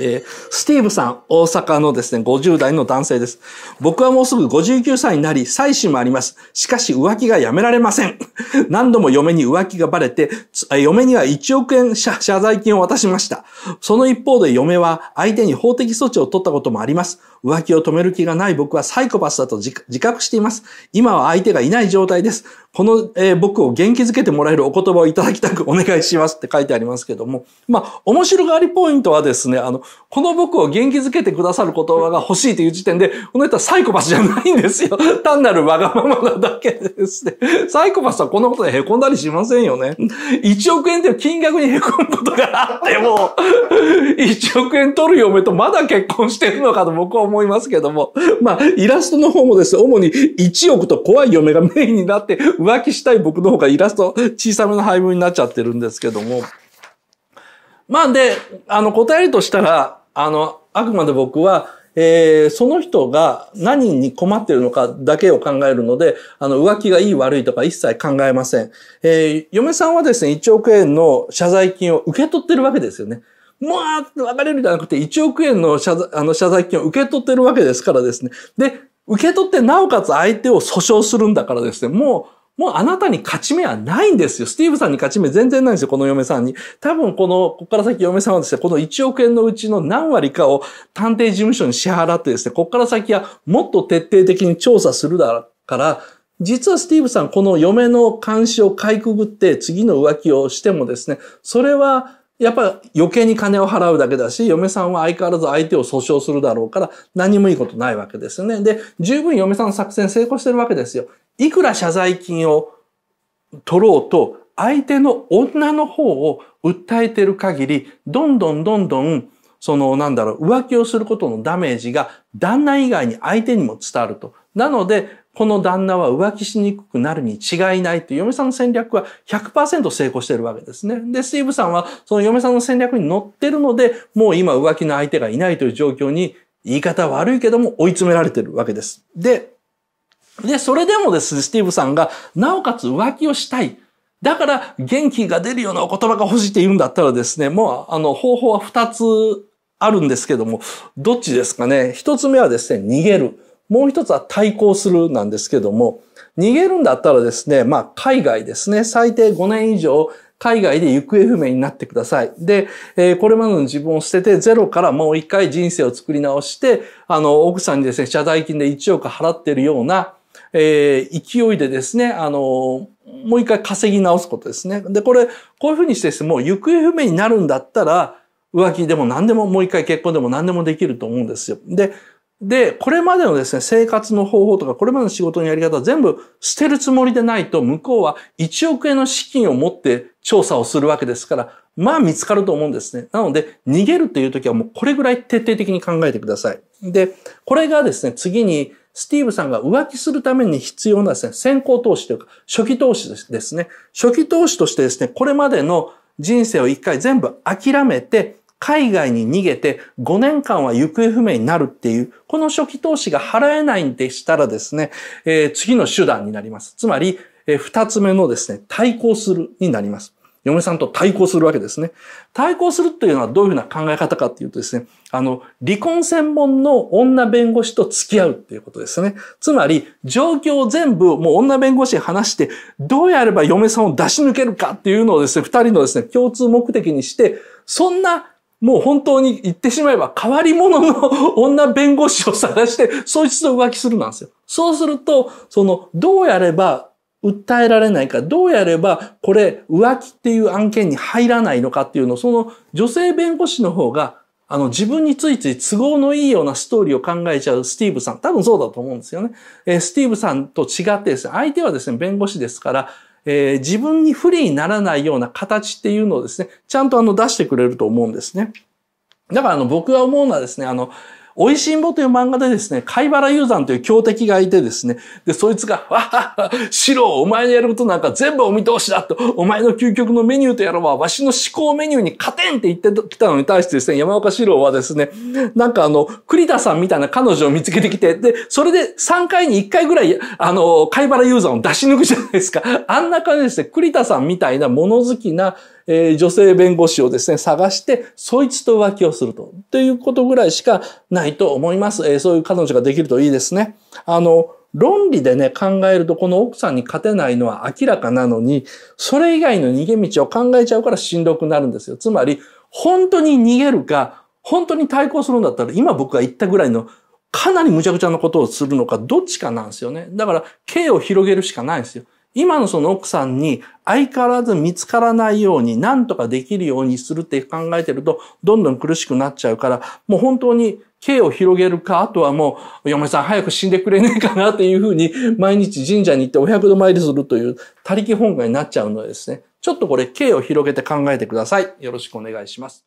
えー、スティーブさん、大阪のですね、50代の男性です。僕はもうすぐ59歳になり、妻子もあります。しかし浮気がやめられません。何度も嫁に浮気がバレて、嫁には1億円謝罪金を渡しました。その一方で嫁は相手に法的措置を取ったこともあります。浮気を止める気がない僕はサイコパスだと自覚しています。今は相手がいない状態です。この、えー、僕を元気づけてもらえるお言葉をいただきたくお願いしますって書いてありますけども。まあ、面白がりポイントはですね、あの、この僕を元気づけてくださる言葉が欲しいという時点で、この人はサイコパスじゃないんですよ。単なるわがままなだけですね。サイコパスはこんなことで凹んだりしませんよね。1億円で金額に凹むことがあっても、1 億円取る嫁とまだ結婚してるのかと僕は思いますけども。まあ、イラストの方もですね、主に1億と怖い嫁がメインになって浮気したい僕の方がイラスト小さめの配分になっちゃってるんですけども。まあで、あの、答えるとしたら、あの、あくまで僕は、えー、その人が何に困ってるのかだけを考えるので、あの、浮気がいい悪いとか一切考えません。えー、嫁さんはですね、1億円の謝罪金を受け取ってるわけですよね。もう、別れるじゃなくて、1億円の謝罪あの謝罪金を受け取ってるわけですからですね。で、受け取って、なおかつ相手を訴訟するんだからですね、もう、もうあなたに勝ち目はないんですよ。スティーブさんに勝ち目全然ないんですよ、この嫁さんに。多分この、こっから先嫁さんはですね、この1億円のうちの何割かを探偵事務所に支払ってですね、こっから先はもっと徹底的に調査するだから、実はスティーブさん、この嫁の監視をかいくぐって次の浮気をしてもですね、それはやっぱ余計に金を払うだけだし、嫁さんは相変わらず相手を訴訟するだろうから、何もいいことないわけですよね。で、十分嫁さんの作戦成功してるわけですよ。いくら謝罪金を取ろうと、相手の女の方を訴えてる限り、どんどんどんどん、その、なんだろう、浮気をすることのダメージが、旦那以外に相手にも伝わると。なので、この旦那は浮気しにくくなるに違いないという嫁さんの戦略は100%成功してるわけですね。で、スティーブさんはその嫁さんの戦略に乗ってるので、もう今浮気の相手がいないという状況に言い方悪いけども追い詰められてるわけです。で、で、それでもですね、スティーブさんが、なおかつ浮気をしたい。だから、元気が出るようなお言葉が欲しいって言うんだったらですね、もう、あの、方法は2つあるんですけども、どっちですかね。1つ目はですね、逃げる。もう一つは対抗するなんですけども、逃げるんだったらですね、まあ海外ですね、最低5年以上海外で行方不明になってください。で、えー、これまでの自分を捨ててゼロからもう一回人生を作り直して、あの、奥さんにですね、謝罪金で1億払ってるような、えー、勢いでですね、あの、もう一回稼ぎ直すことですね。で、これ、こういうふうにしてですね、もう行方不明になるんだったら、浮気でも何でももう一回結婚でも何でもできると思うんですよ。で、で、これまでのですね、生活の方法とか、これまでの仕事のやり方全部捨てるつもりでないと、向こうは1億円の資金を持って調査をするわけですから、まあ見つかると思うんですね。なので、逃げるっていう時はもうこれぐらい徹底的に考えてください。で、これがですね、次に、スティーブさんが浮気するために必要なですね、先行投資というか、初期投資ですね。初期投資としてですね、これまでの人生を一回全部諦めて、海外に逃げて5年間は行方不明になるっていう、この初期投資が払えないんでしたらですね、えー、次の手段になります。つまり、えー、2つ目のですね、対抗するになります。嫁さんと対抗するわけですね。対抗するというのはどういうふうな考え方かっていうとですね、あの、離婚専門の女弁護士と付き合うっていうことですね。つまり、状況を全部もう女弁護士に話して、どうやれば嫁さんを出し抜けるかっていうのをですね、二人のですね、共通目的にして、そんなもう本当に言ってしまえば変わり者の女弁護士を探して、そいつと浮気するなんですよ。そうすると、その、どうやれば訴えられないか、どうやればこれ浮気っていう案件に入らないのかっていうのを、その女性弁護士の方が、あの自分についつい都合のいいようなストーリーを考えちゃうスティーブさん、多分そうだと思うんですよね。えスティーブさんと違ってですね、相手はですね、弁護士ですから、えー、自分に不利にならないような形っていうのをですね、ちゃんとあの出してくれると思うんですね。だからあの僕が思うのはですね、あの、美味しんぼという漫画でですね、貝原雄山という強敵がいてですね、で、そいつが、わはは、シロお前のやることなんか全部お見通しだと、お前の究極のメニューとやらは、わしの思考メニューに勝てんって言ってきたのに対してですね、山岡四郎はですね、なんかあの、栗田さんみたいな彼女を見つけてきて、で、それで3回に1回ぐらい、あの、貝原雄山を出し抜くじゃないですか。あんな感じでですね、栗田さんみたいな物好きな、えー、女性弁護士をですね、探して、そいつと浮気をすると。ということぐらいしかないと思います。えー、そういう彼女ができるといいですね。あの、論理でね、考えるとこの奥さんに勝てないのは明らかなのに、それ以外の逃げ道を考えちゃうからしんどくなるんですよ。つまり、本当に逃げるか、本当に対抗するんだったら、今僕が言ったぐらいのかなり無茶苦茶なことをするのか、どっちかなんですよね。だから、刑を広げるしかないんですよ。今のその奥さんに相変わらず見つからないように何とかできるようにするって考えてるとどんどん苦しくなっちゃうからもう本当に刑を広げるか、あとはもう、嫁さん早く死んでくれねえかなっていうふうに、毎日神社に行ってお百度参りするという、他力本願になっちゃうのでですね、ちょっとこれ、刑を広げて考えてください。よろしくお願いします。